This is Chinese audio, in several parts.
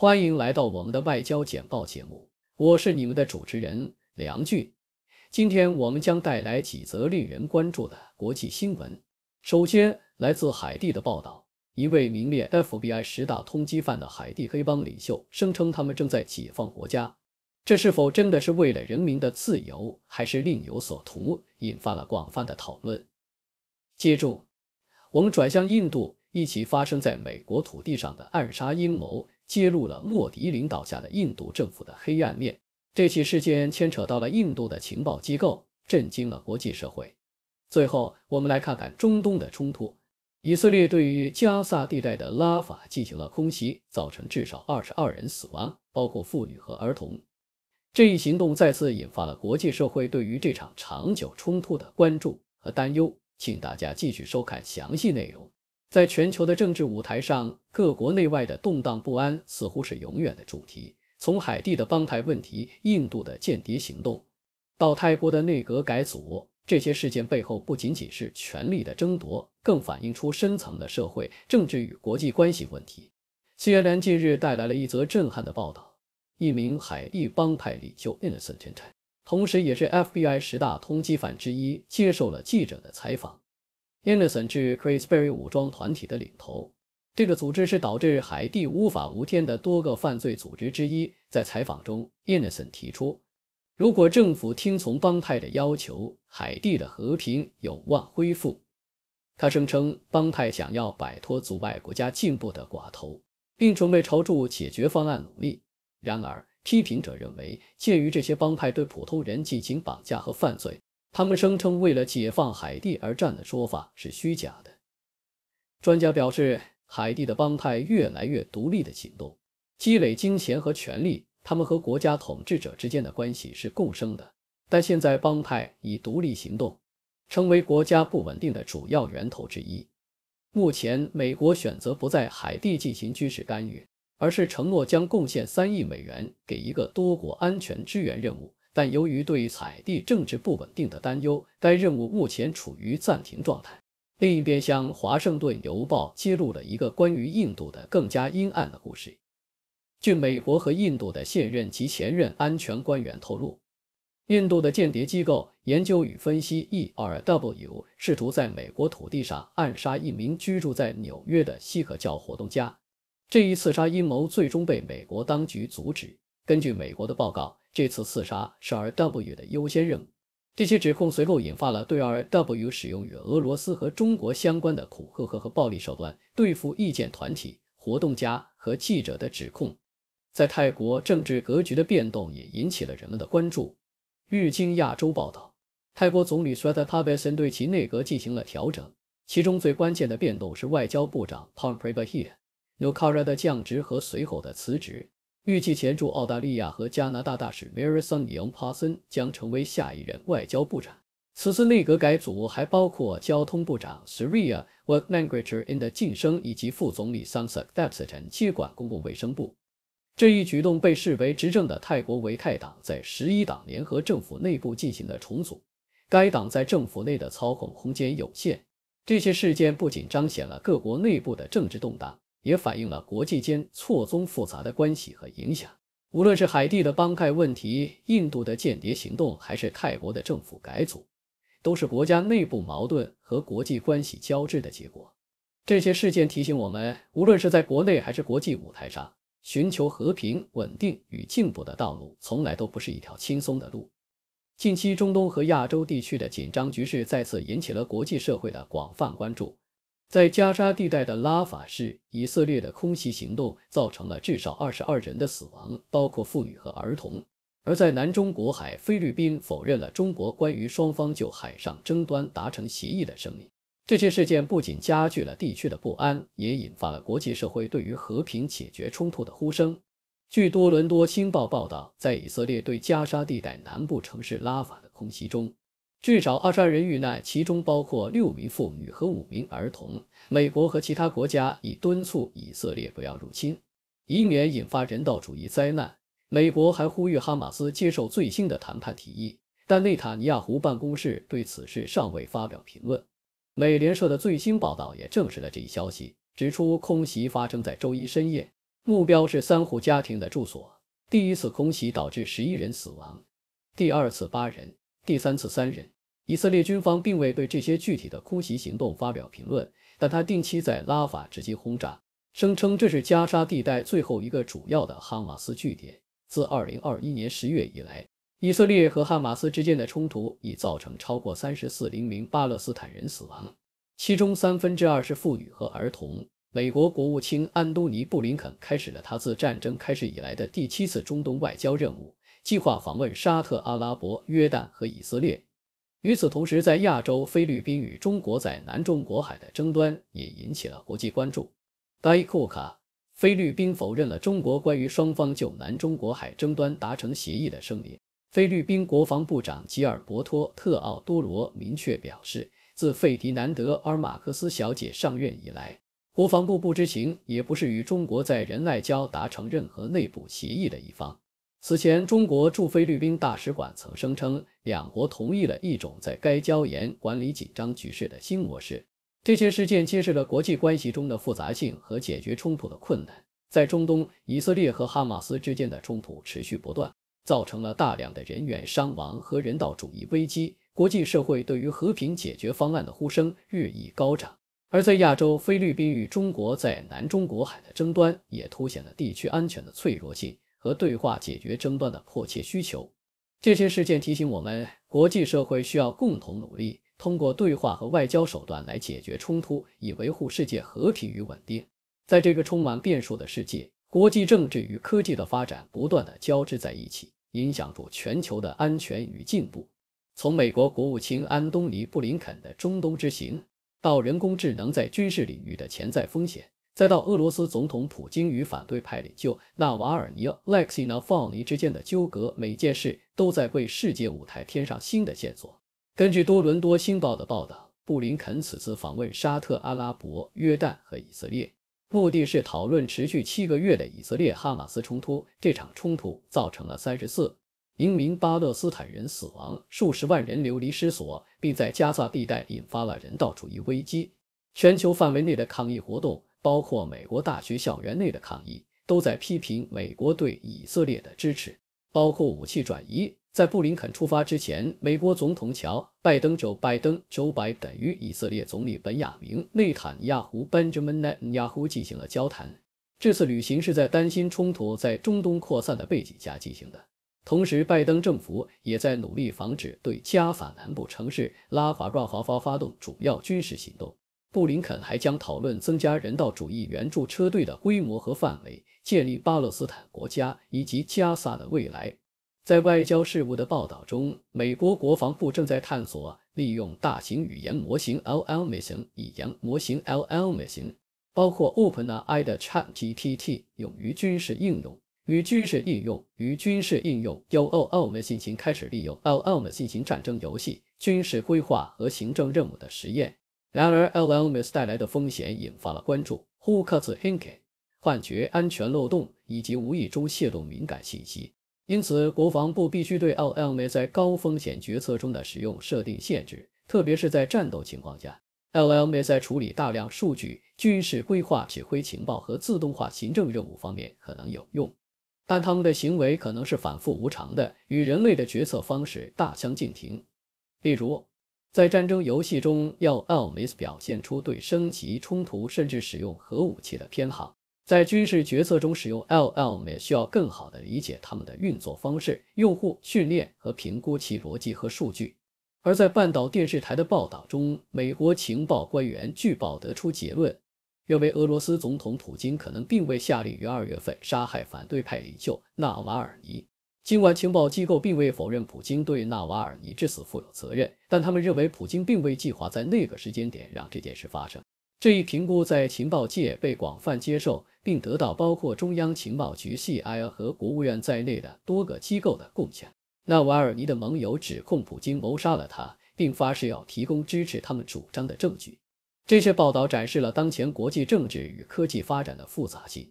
欢迎来到我们的外交简报节目，我是你们的主持人梁俊。今天我们将带来几则令人关注的国际新闻。首先，来自海地的报道，一位名列 FBI 十大通缉犯的海地黑帮领袖声称他们正在解放国家，这是否真的是为了人民的自由，还是另有所图，引发了广泛的讨论。接住，我们转向印度，一起发生在美国土地上的暗杀阴谋。揭露了莫迪领导下的印度政府的黑暗面。这起事件牵扯到了印度的情报机构，震惊了国际社会。最后，我们来看看中东的冲突。以色列对于加萨地带的拉法进行了空袭，造成至少二十二人死亡，包括妇女和儿童。这一行动再次引发了国际社会对于这场长久冲突的关注和担忧。请大家继续收看详细内容。在全球的政治舞台上，各国内外的动荡不安似乎是永远的主题。从海地的帮派问题、印度的间谍行动，到泰国的内阁改组，这些事件背后不仅仅是权力的争夺，更反映出深层的社会、政治与国际关系问题。CNN 近日带来了一则震撼的报道：一名海地帮派领袖 i n n o c e n t i n 同时也是 FBI 十大通缉犯之一，接受了记者的采访。i n n o c e n t 是 c r i s b e r r y 武装团体的领头，这个组织是导致海地无法无天的多个犯罪组织之一。在采访中 i n n o c e n t 提出，如果政府听从帮派的要求，海地的和平有望恢复。他声称，帮派想要摆脱阻碍国家进步的寡头，并准备朝助解决方案努力。然而，批评者认为，鉴于这些帮派对普通人进行绑架和犯罪，他们声称为了解放海地而战的说法是虚假的。专家表示，海地的帮派越来越独立的行动，积累金钱和权力。他们和国家统治者之间的关系是共生的，但现在帮派以独立行动，成为国家不稳定的主要源头之一。目前，美国选择不在海地进行军事干预，而是承诺将贡献三亿美元给一个多国安全支援任务。但由于对采地政治不稳定的担忧，该任务目前处于暂停状态。另一边，向《华盛顿邮报》揭露了一个关于印度的更加阴暗的故事。据美国和印度的现任及前任安全官员透露，印度的间谍机构研究与分析 （ERW） 试图在美国土地上暗杀一名居住在纽约的锡克教活动家。这一刺杀阴谋最终被美国当局阻止。根据美国的报告。这次刺杀是 R.W. 的优先任务。这些指控随后引发了对 R.W. 使用与俄罗斯和中国相关的恐吓和暴力手段对付意见团体、活动家和记者的指控。在泰国政治格局的变动也引起了人们的关注。日经亚洲报道，泰国总理 s t a b a s 维 n 对其内阁进行了调整，其中最关键的变动是外交部长 Tom p r a i 普 Nukara 的降职和随后的辞职。预计前驻澳大利亚和加拿大大使 m a r y s n n y Onpason 将成为下一任外交部长。此次内阁改组还包括交通部长 s r i r a g w a n n e r in 的晋升，以及副总理 s a m s a k d a k s o n 接管公共卫生部。这一举动被视为执政的泰国维泰党在十一党联合政府内部进行的重组。该党在政府内的操控空间有限。这些事件不仅彰显了各国内部的政治动荡。也反映了国际间错综复杂的关系和影响。无论是海地的帮派问题、印度的间谍行动，还是泰国的政府改组，都是国家内部矛盾和国际关系交织的结果。这些事件提醒我们，无论是在国内还是国际舞台上，寻求和平、稳定与进步的道路，从来都不是一条轻松的路。近期，中东和亚洲地区的紧张局势再次引起了国际社会的广泛关注。在加沙地带的拉法市，以色列的空袭行动造成了至少二十二人的死亡，包括妇女和儿童。而在南中国海，菲律宾否认了中国关于双方就海上争端达成协议的声明。这些事件不仅加剧了地区的不安，也引发了国际社会对于和平解决冲突的呼声。据多伦多星报报道，在以色列对加沙地带南部城市拉法的空袭中，至少二十二人遇难，其中包括六名妇女和五名儿童。美国和其他国家已敦促以色列不要入侵，以免引发人道主义灾难。美国还呼吁哈马斯接受最新的谈判提议，但内塔尼亚胡办公室对此事尚未发表评论。美联社的最新报道也证实了这一消息，指出空袭发生在周一深夜，目标是三户家庭的住所。第一次空袭导致十一人死亡，第二次八人。第三次，三人。以色列军方并未对这些具体的空袭行动发表评论，但他定期在拉法直接轰炸，声称这是加沙地带最后一个主要的哈马斯据点。自2021年10月以来，以色列和哈马斯之间的冲突已造成超过3 4 0名巴勒斯坦人死亡，其中三分之二是妇女和儿童。美国国务卿安东尼·布林肯开始了他自战争开始以来的第七次中东外交任务。计划访问沙特、阿拉伯、约旦和以色列。与此同时，在亚洲，菲律宾与中国在南中国海的争端也引起了国际关注。该库卡，菲律宾否认了中国关于双方就南中国海争端达成协议的声明。菲律宾国防部长吉尔伯托·特奥多罗明确表示，自费迪南德·尔马克思小姐上任以来，国防部不知情，也不是与中国在仁爱礁达成任何内部协议的一方。此前，中国驻菲律宾大使馆曾声称，两国同意了一种在该礁岩管理紧张局势的新模式。这些事件揭示了国际关系中的复杂性和解决冲突的困难。在中东，以色列和哈马斯之间的冲突持续不断，造成了大量的人员伤亡和人道主义危机。国际社会对于和平解决方案的呼声日益高涨。而在亚洲，菲律宾与中国在南中国海的争端也凸显了地区安全的脆弱性。和对话解决争端的迫切需求。这些事件提醒我们，国际社会需要共同努力，通过对话和外交手段来解决冲突，以维护世界和平与稳定。在这个充满变数的世界，国际政治与科技的发展不断的交织在一起，影响着全球的安全与进步。从美国国务卿安东尼·布林肯的中东之行，到人工智能在军事领域的潜在风险。再到俄罗斯总统普京与反对派领袖纳瓦尔尼莱 l e x e i n a 之间的纠葛，每件事都在为世界舞台添上新的线索。根据多伦多星报的报道，布林肯此次访问沙特、阿拉伯、约旦和以色列，目的是讨论持续七个月的以色列哈马斯冲突。这场冲突造成了三十四名巴勒斯坦人死亡，数十万人流离失所，并在加萨地带引发了人道主义危机。全球范围内的抗议活动。包括美国大学校园内的抗议，都在批评美国对以色列的支持，包括武器转移。在布林肯出发之前，美国总统乔拜登州拜登 d 白等与以色列总理本雅明内塔尼亚胡 Benjamin Netanyahu 进行了交谈。这次旅行是在担心冲突在中东扩散的背景下进行的。同时，拜登政府也在努力防止对加法南部城市拉法拉豪发发动主要军事行动。布林肯还将讨论增加人道主义援助车队的规模和范围，建立巴勒斯坦国家以及加萨的未来。在外交事务的报道中，美国国防部正在探索利用大型语言模型 LLM 语言模型 LLM，包括 OpenAI 的 ChatGPT 用于军事应用与军事应用与军事应用。l l m 进行开始利用 LLM 进行战争游戏、军事规划和行政任务的实验。然而，LLMs 带来的风险引发了关注，Who i n 包括幻觉、安全漏洞以及无意中泄露敏感信息。因此，国防部必须对 LLM s 在高风险决策中的使用设定限制，特别是在战斗情况下。LLMs 在处理大量数据、军事规划、指挥、情报和自动化行政任务方面可能有用，但他们的行为可能是反复无常的，与人类的决策方式大相径庭。例如，在战争游戏中，要 LMS 表现出对升级冲突甚至使用核武器的偏好。在军事决策中使用 LLM 需要更好地理解他们的运作方式、用户训练和评估其逻辑和数据。而在半岛电视台的报道中，美国情报官员据报得出结论，认为俄罗斯总统普京可能并未下令于二月份杀害反对派领袖纳瓦尔尼。尽管情报机构并未否认普京对纳瓦尔尼之死负有责任，但他们认为普京并未计划在那个时间点让这件事发生。这一评估在情报界被广泛接受，并得到包括中央情报局 （CIA） 和国务院在内的多个机构的共享。纳瓦尔尼的盟友指控普京谋杀了他，并发誓要提供支持他们主张的证据。这些报道展示了当前国际政治与科技发展的复杂性，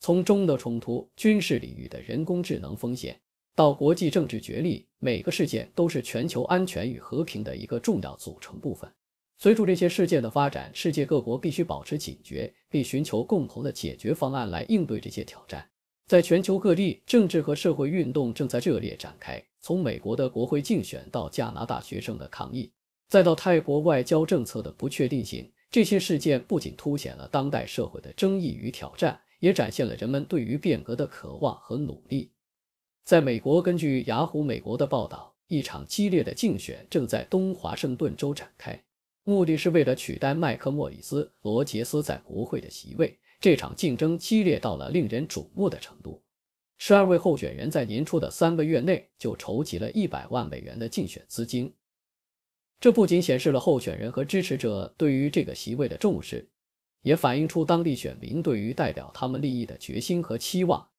从中的冲突、军事领域的人工智能风险。到国际政治角力，每个事件都是全球安全与和平的一个重要组成部分。随着这些事件的发展，世界各国必须保持警觉，并寻求共同的解决方案来应对这些挑战。在全球各地，政治和社会运动正在热烈展开，从美国的国会竞选到加拿大学生的抗议，再到泰国外交政策的不确定性，这些事件不仅凸显了当代社会的争议与挑战，也展现了人们对于变革的渴望和努力。在美国，根据雅虎美国的报道，一场激烈的竞选正在东华盛顿州展开，目的是为了取代麦克莫里斯·罗杰斯在国会的席位。这场竞争激烈到了令人瞩目的程度。十二位候选人在年初的三个月内就筹集了一百万美元的竞选资金，这不仅显示了候选人和支持者对于这个席位的重视，也反映出当地选民对于代表他们利益的决心和期望。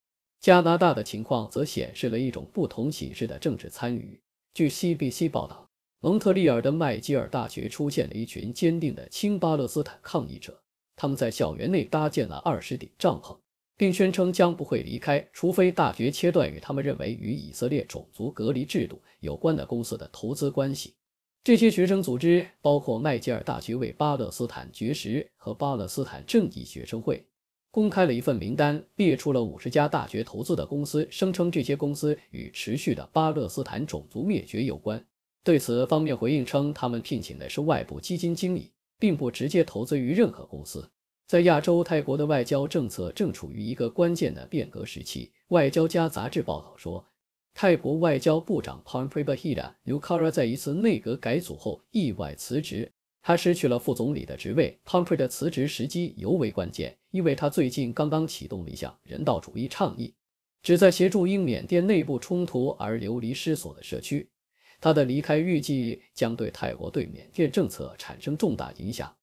加拿大的情况则显示了一种不同形式的政治参与。据 CBC 报道，蒙特利尔的麦吉尔大学出现了一群坚定的亲巴勒斯坦抗议者，他们在校园内搭建了二十顶帐篷，并宣称将不会离开，除非大学切断与他们认为与以色列种族隔离制度有关的公司的投资关系。这些学生组织包括麦吉尔大学为巴勒斯坦绝食和巴勒斯坦正义学生会。公开了一份名单，列出了五十家大学投资的公司，声称这些公司与持续的巴勒斯坦种族灭绝有关。对此方面回应称，他们聘请的是外部基金经理，并不直接投资于任何公司。在亚洲，泰国的外交政策正处于一个关键的变革时期。外交家杂志报道说，泰国外交部长 p a n p r a b h a HiranuKara 在一次内阁改组后意外辞职。他失去了副总理的职位。p o m p p r e 的辞职时机尤为关键，因为他最近刚刚启动了一项人道主义倡议，旨在协助因缅甸内部冲突而流离失所的社区。他的离开预计将对泰国对缅甸政策产生重大影响，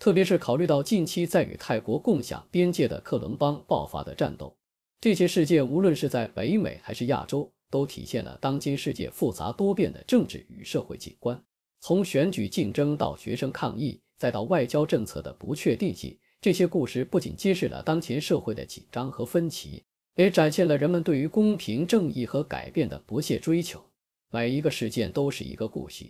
特别是考虑到近期在与泰国共享边界的克伦邦爆发的战斗。这些事件无论是在北美还是亚洲，都体现了当今世界复杂多变的政治与社会景观。从选举竞争到学生抗议，再到外交政策的不确定性，这些故事不仅揭示了当前社会的紧张和分歧，也展现了人们对于公平、正义和改变的不懈追求。每一个事件都是一个故事，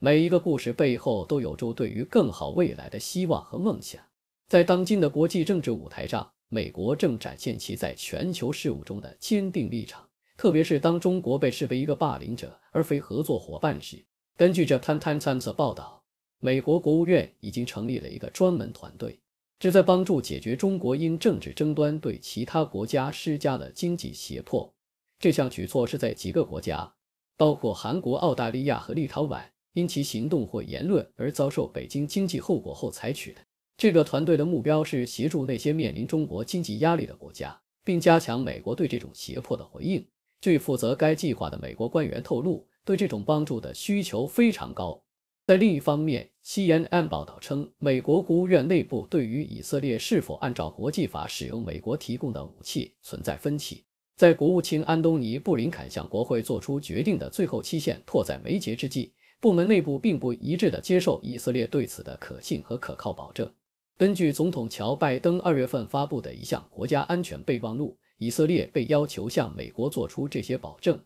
每一个故事背后都有着对于更好未来的希望和梦想。在当今的国际政治舞台上，美国正展现其在全球事务中的坚定立场，特别是当中国被视为一个霸凌者而非合作伙伴时。根据《The Times》报道，美国国务院已经成立了一个专门团队，旨在帮助解决中国因政治争端对其他国家施加的经济胁迫。这项举措是在几个国家，包括韩国、澳大利亚和立陶宛，因其行动或言论而遭受北京经济后果后采取的。这个团队的目标是协助那些面临中国经济压力的国家，并加强美国对这种胁迫的回应。据负责该计划的美国官员透露。对这种帮助的需求非常高。在另一方面，CNN 报道称，美国国务院内部对于以色列是否按照国际法使用美国提供的武器存在分歧。在国务卿安东尼·布林肯向国会作出决定的最后期限迫在眉睫之际，部门内部并不一致的接受以色列对此的可信和可靠保证。根据总统乔·拜登二月份发布的一项国家安全备忘录，以色列被要求向美国做出这些保证。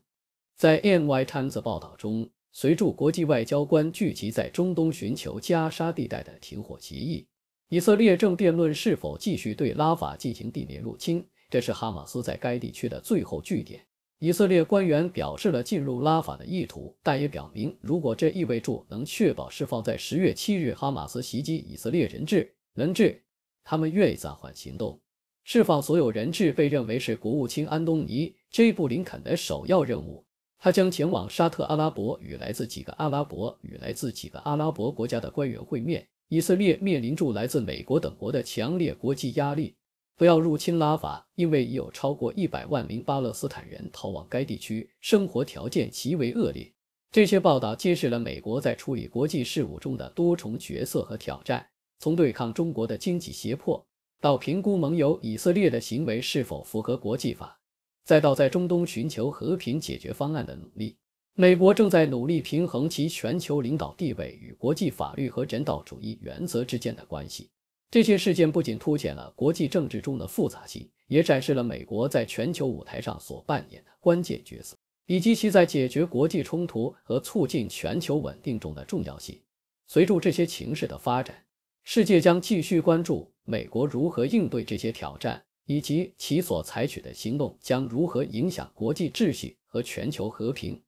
在《NY Times》报道中，随着国际外交官聚集在中东寻求加沙地带的停火协议，以色列正辩论是否继续对拉法进行地面入侵。这是哈马斯在该地区的最后据点。以色列官员表示了进入拉法的意图，但也表明，如果这意味着能确保释放在十月七日哈马斯袭击以色列人质人质，他们愿意暂缓行动，释放所有人质被认为是国务卿安东尼 ·J· 布林肯的首要任务。他将前往沙特阿拉伯，与来自几个阿拉伯与来自几个阿拉伯国家的官员会面。以色列面临住来自美国等国的强烈国际压力，不要入侵拉法，因为已有超过一百万名巴勒斯坦人逃往该地区，生活条件极为恶劣。这些报道揭示了美国在处理国际事务中的多重角色和挑战，从对抗中国的经济胁迫，到评估盟友以色列的行为是否符合国际法。再到在中东寻求和平解决方案的努力，美国正在努力平衡其全球领导地位与国际法律和人道主义原则之间的关系。这些事件不仅凸显了国际政治中的复杂性，也展示了美国在全球舞台上所扮演的关键角色，以及其在解决国际冲突和促进全球稳定中的重要性。随着这些情势的发展，世界将继续关注美国如何应对这些挑战。以及其所采取的行动将如何影响国际秩序和全球和平？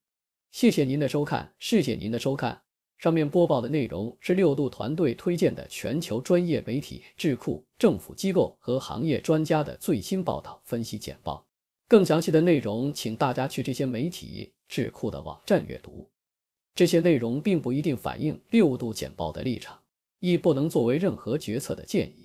谢谢您的收看，谢谢您的收看。上面播报的内容是六度团队推荐的全球专业媒体、智库、政府机构和行业专家的最新报道、分析简报。更详细的内容，请大家去这些媒体智库的网站阅读。这些内容并不一定反映六度简报的立场，亦不能作为任何决策的建议。